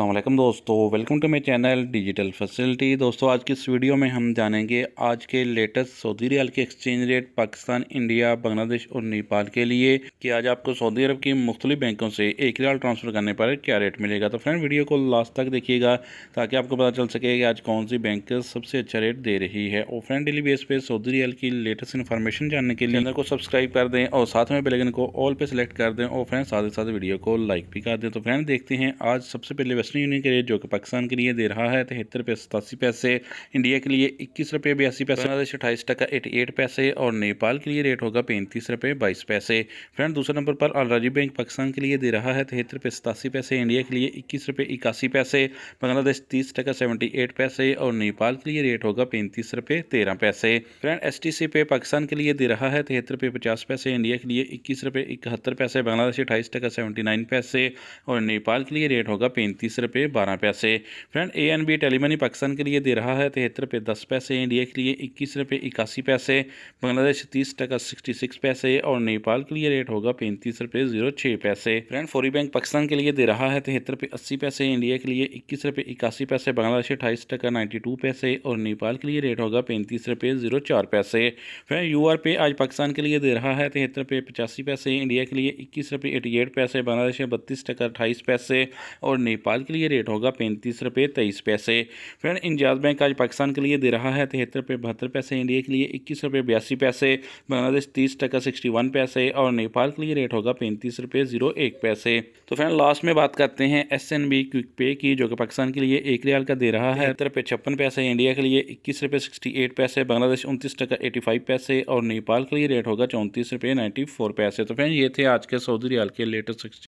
असलम दोस्तों welcome to my channel digital facility दोस्तों आज की इस वीडियो में हम जानेंगे आज के लेटेस्ट सऊदी रियाल के exchange rate Pakistan India Bangladesh और नेपाल के लिए कि आज आपको सऊदी अरब की मुख्तलि बैंकों से एक रियाल ट्रांसफ़र करने पर क्या रेट मिलेगा तो फ्रेंड वीडियो को लास्ट तक देखिएगा ताकि आपको पता चल सके कि आज कौन सी बैंक सबसे अच्छा रेट दे रही है और फ्रेंड डेली बेस पे सऊदी रियाल की लेटेस्ट इन्फॉर्मेशन जानने के लिए चैनल को सब्सक्राइब कर दें और साथ में बेलगन को ऑल पर सिलेक्ट कर दें और फ्रेंड साथ ही साथ वीडियो को लाइक भी कर दें तो फ्रेंड देखते हैं आज सबसे पहले वेस्टर्न यूनियन के रेट जो कि पाकिस्तान के लिए दे रहा है तिहत्तर रुपये सतासी पैसे इंडिया के लिए इक्कीस रुपये बयासी पैसे बांग्लादेश अट्ठाईस टका एटी एट पैसे और नेपाल के लिए रेट होगा पैंतीस रुपये बाईस पैसे फ्रेंड दूसरे नंबर पर अलराजी बैंक पाकिस्तान के लिए दे रहा है तिहत्तर रुपये सतासी पैसे इंडिया के लिए इक्कीस रुपये इक्यासी पैसे बांग्लादेश तीस टका सेवेंटी एट पैसे और नेपाल के लिए रेट होगा पैंतीस रुपये तेरह पैसे फ्रेंड एस टी सी पे पाकिस्तान के लिए दे रहा है तिहत्तर रुपये पचास पैसे इंडिया के लिए इक्कीस रुपये इकहत्तर पैसे बांग्लादेश अट्ठाईस टका सेवेंटी नाइन पैसे और नेपाल के लिए रेट होगा पैंतीस रुपये बारह पैसे friend A N B telemoney Pakistan के लिए दे रहा है तिहत्तर रुपये दस पैसे इंडिया के लिए इक्कीस रुपये इक्यासी पैसे बांग्लादेश तीस टका सिक्सटी सिक्स पैसे और नेपाल के लिए रेट होगा पैंतीस रुपये जीरो छः पैसे फ्रेंड फोरी बैंक पाकिस्तान के लिए दे रहा है तिहत्तर रुपये अस्सी पैसे इंडिया के लिए इक्कीस रुपये इक्यासी पैसे बांग्लादेश अठाईस टका नाइन्टी टू पैसे और नेपाल के लिए रेट होगा पैंतीस रुपये जीरो चार पैसे फ्रेंड यू आर पे आज पाकिस्तान के लिए दे रहा है तिहत्तर रुपये पचासी पैसे इंडिया के लिए इक्कीस रुपये एटी एट पैसे बांग्लादेश बत्तीस टका अट्ठाईस पैसे और नेपाल फिलहाल के लिए रेट होगा पैंतीस रुपये तेईस पैसे फ्रेंड इंजाज बैंक आज पाकिस्तान के लिए दे रहा है तिहत्तर रुपये बहत्तर पैसे इंडिया के लिए इक्कीस रुपये बयासी पैसे बांग्लादेश तीस टका सिक्सटी वन पैसे और नेपाल के लिए रेट होगा पैंतीस रुपये जीरो एक पैसे तो फ्रेंड लास्ट में बात करते हैं एस एन बी क्विक पे की जो कि पाकिस्तान के लिए एक रियाल का दे रहा है तिहत्तर रुपये छप्पन पैसे इंडिया के लिए इक्कीस रुपये सिक्सटी एट पैसे बांग्लादेश उनतीस टका एटी फाइव पैसे और नेपाल के लिए रेट होगा चौंतीस रुपये नाइन्टी फोर पैसे तो फ्रेंड ये थे आज के सऊदी रियाल के लेटेस्ट